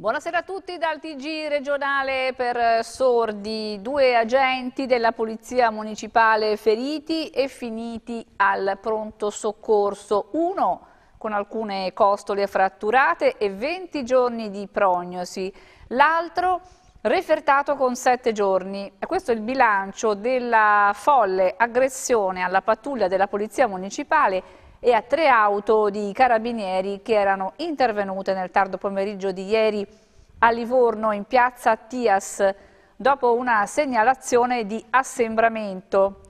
Buonasera a tutti dal TG regionale per eh, sordi. Due agenti della Polizia Municipale feriti e finiti al pronto soccorso. Uno con alcune costole fratturate e 20 giorni di prognosi. L'altro refertato con 7 giorni. Questo è il bilancio della folle aggressione alla pattuglia della Polizia Municipale e a tre auto di carabinieri che erano intervenute nel tardo pomeriggio di ieri a Livorno in piazza Tias dopo una segnalazione di assembramento.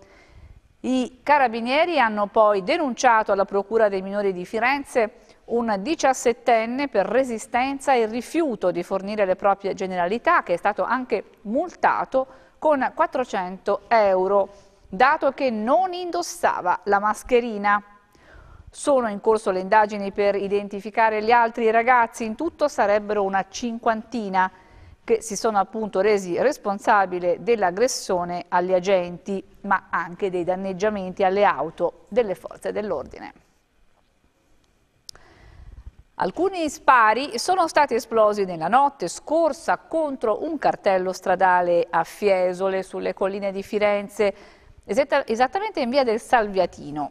I carabinieri hanno poi denunciato alla Procura dei minori di Firenze un 17enne per resistenza e rifiuto di fornire le proprie generalità che è stato anche multato con 400 euro dato che non indossava la mascherina. Sono in corso le indagini per identificare gli altri ragazzi, in tutto sarebbero una cinquantina che si sono appunto resi responsabili dell'aggressione agli agenti, ma anche dei danneggiamenti alle auto delle forze dell'ordine. Alcuni spari sono stati esplosi nella notte scorsa contro un cartello stradale a Fiesole sulle colline di Firenze, esattamente in via del Salviatino.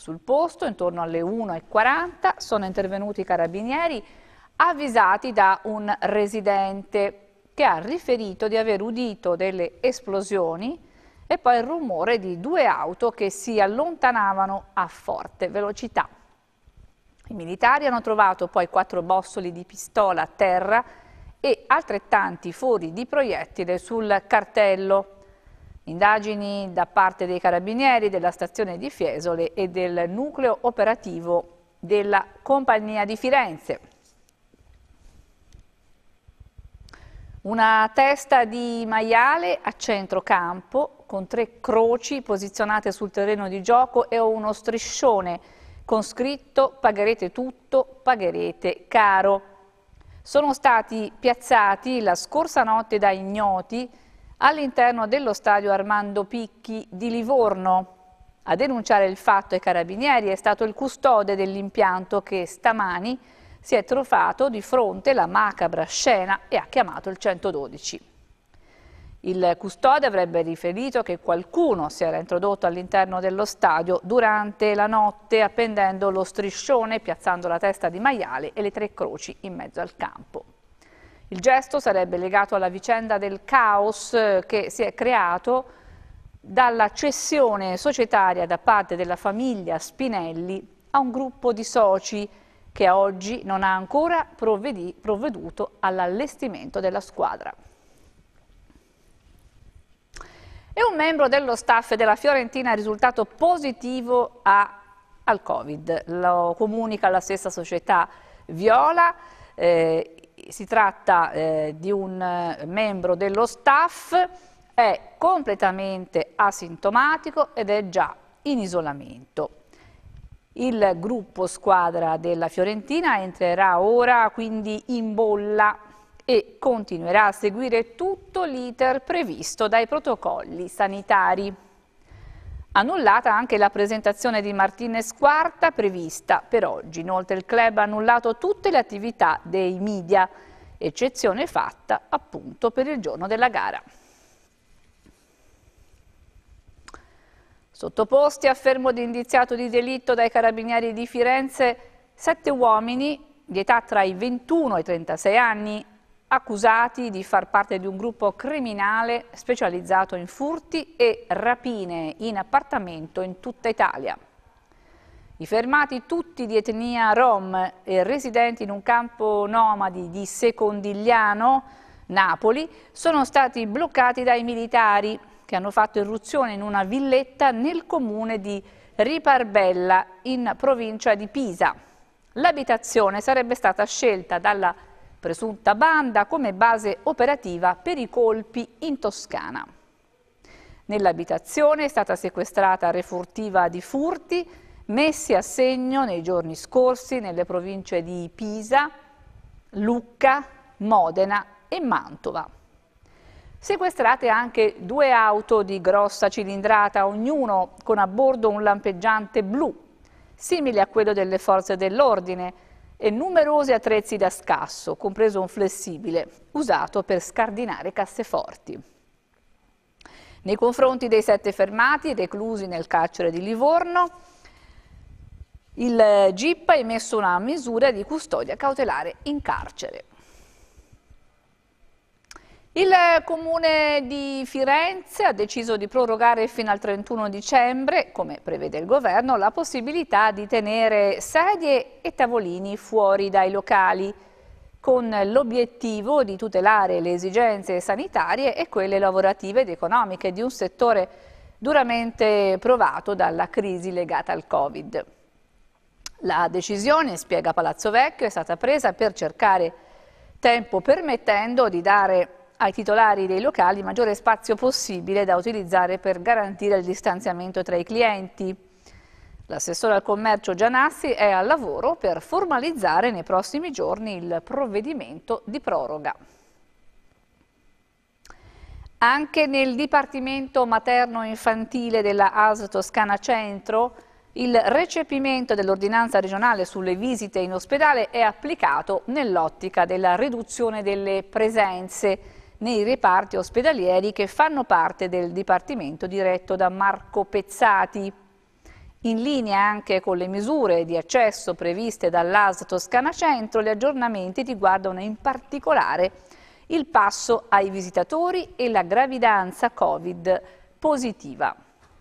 Sul posto, intorno alle 1.40, sono intervenuti i carabinieri avvisati da un residente che ha riferito di aver udito delle esplosioni e poi il rumore di due auto che si allontanavano a forte velocità. I militari hanno trovato poi quattro bossoli di pistola a terra e altrettanti fori di proiettile sul cartello. Indagini da parte dei carabinieri della stazione di Fiesole e del nucleo operativo della Compagnia di Firenze. Una testa di maiale a centro campo con tre croci posizionate sul terreno di gioco e uno striscione con scritto pagherete tutto, pagherete caro. Sono stati piazzati la scorsa notte da ignoti all'interno dello stadio Armando Picchi di Livorno. A denunciare il fatto ai carabinieri è stato il custode dell'impianto che stamani si è trovato di fronte alla macabra scena e ha chiamato il 112. Il custode avrebbe riferito che qualcuno si era introdotto all'interno dello stadio durante la notte appendendo lo striscione, piazzando la testa di maiale e le tre croci in mezzo al campo. Il gesto sarebbe legato alla vicenda del caos eh, che si è creato dalla cessione societaria da parte della famiglia Spinelli a un gruppo di soci che a oggi non ha ancora provveduto all'allestimento della squadra. E un membro dello staff della Fiorentina è risultato positivo a, al Covid, lo comunica la stessa società Viola. Eh, si tratta eh, di un eh, membro dello staff, è completamente asintomatico ed è già in isolamento. Il gruppo squadra della Fiorentina entrerà ora quindi in bolla e continuerà a seguire tutto l'iter previsto dai protocolli sanitari. Annullata anche la presentazione di Martinez Quarta prevista per oggi. Inoltre il club ha annullato tutte le attività dei media, eccezione fatta appunto per il giorno della gara. Sottoposti a fermo di indiziato di delitto dai carabinieri di Firenze, sette uomini di età tra i 21 e i 36 anni accusati di far parte di un gruppo criminale specializzato in furti e rapine in appartamento in tutta Italia. I fermati tutti di etnia rom e residenti in un campo nomadi di Secondigliano, Napoli, sono stati bloccati dai militari che hanno fatto irruzione in una villetta nel comune di Riparbella in provincia di Pisa. L'abitazione sarebbe stata scelta dalla presunta banda come base operativa per i colpi in Toscana. Nell'abitazione è stata sequestrata refurtiva di furti messi a segno nei giorni scorsi nelle province di Pisa, Lucca, Modena e Mantova. Sequestrate anche due auto di grossa cilindrata, ognuno con a bordo un lampeggiante blu, simile a quello delle forze dell'ordine, e numerosi attrezzi da scasso, compreso un flessibile, usato per scardinare casseforti. Nei confronti dei sette fermati, reclusi nel carcere di Livorno, il GIP ha emesso una misura di custodia cautelare in carcere. Il Comune di Firenze ha deciso di prorogare fino al 31 dicembre, come prevede il Governo, la possibilità di tenere sedie e tavolini fuori dai locali, con l'obiettivo di tutelare le esigenze sanitarie e quelle lavorative ed economiche di un settore duramente provato dalla crisi legata al Covid. La decisione, spiega Palazzo Vecchio, è stata presa per cercare tempo permettendo di dare ai titolari dei locali maggiore spazio possibile da utilizzare per garantire il distanziamento tra i clienti. L'assessore al commercio Gianassi è al lavoro per formalizzare nei prossimi giorni il provvedimento di proroga. Anche nel Dipartimento Materno-Infantile della AS Toscana Centro il recepimento dell'ordinanza regionale sulle visite in ospedale è applicato nell'ottica della riduzione delle presenze nei reparti ospedalieri che fanno parte del dipartimento diretto da Marco Pezzati. In linea anche con le misure di accesso previste dall'AS Toscana Centro, gli aggiornamenti riguardano in particolare il passo ai visitatori e la gravidanza Covid positiva.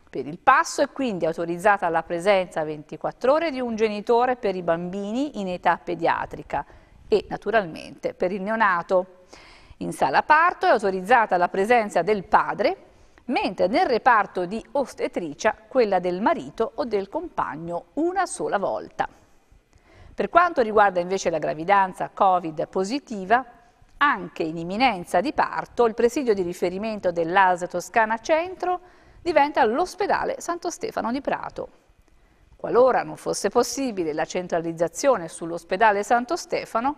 Per il passo è quindi autorizzata la presenza a 24 ore di un genitore per i bambini in età pediatrica e naturalmente per il neonato. In sala parto è autorizzata la presenza del padre, mentre nel reparto di ostetricia quella del marito o del compagno una sola volta. Per quanto riguarda invece la gravidanza Covid positiva, anche in imminenza di parto, il presidio di riferimento dell'AS Toscana Centro diventa l'ospedale Santo Stefano di Prato. Qualora non fosse possibile la centralizzazione sull'ospedale Santo Stefano,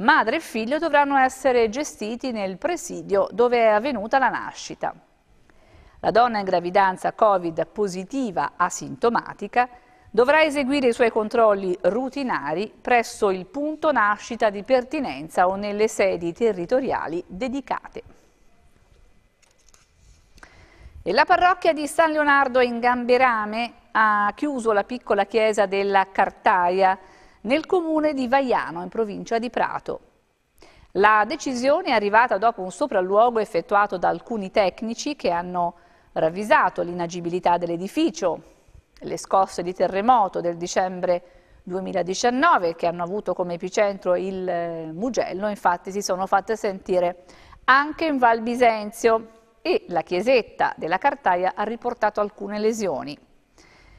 Madre e figlio dovranno essere gestiti nel presidio dove è avvenuta la nascita. La donna in gravidanza Covid positiva asintomatica dovrà eseguire i suoi controlli rutinari presso il punto nascita di pertinenza o nelle sedi territoriali dedicate. E la parrocchia di San Leonardo in Gamberame ha chiuso la piccola chiesa della Cartaia nel comune di Vaiano, in provincia di Prato. La decisione è arrivata dopo un sopralluogo effettuato da alcuni tecnici che hanno ravvisato l'inagibilità dell'edificio, le scosse di terremoto del dicembre 2019 che hanno avuto come epicentro il eh, Mugello, infatti si sono fatte sentire anche in Val Bisenzio e la chiesetta della Cartaia ha riportato alcune lesioni.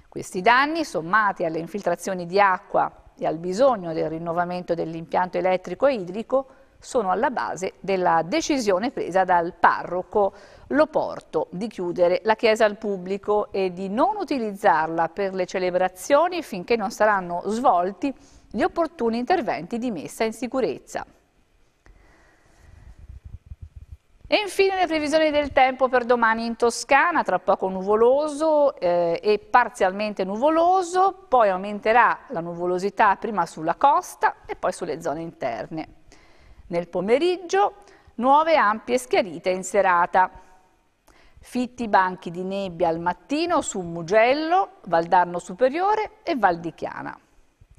Questi danni, sommati alle infiltrazioni di acqua e al bisogno del rinnovamento dell'impianto elettrico e idrico sono alla base della decisione presa dal parroco Loporto di chiudere la chiesa al pubblico e di non utilizzarla per le celebrazioni finché non saranno svolti gli opportuni interventi di messa in sicurezza. E infine le previsioni del tempo per domani in Toscana, tra poco nuvoloso eh, e parzialmente nuvoloso, poi aumenterà la nuvolosità prima sulla costa e poi sulle zone interne. Nel pomeriggio nuove ampie schiarite in serata. Fitti banchi di nebbia al mattino su Mugello, Valdarno Superiore e Val di Chiana.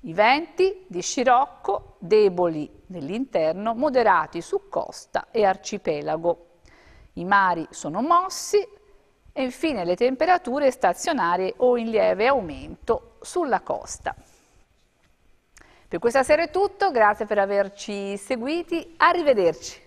I venti di Scirocco, deboli nell'interno, moderati su costa e arcipelago. I mari sono mossi e infine le temperature stazionarie o in lieve aumento sulla costa. Per questa sera è tutto, grazie per averci seguiti, arrivederci.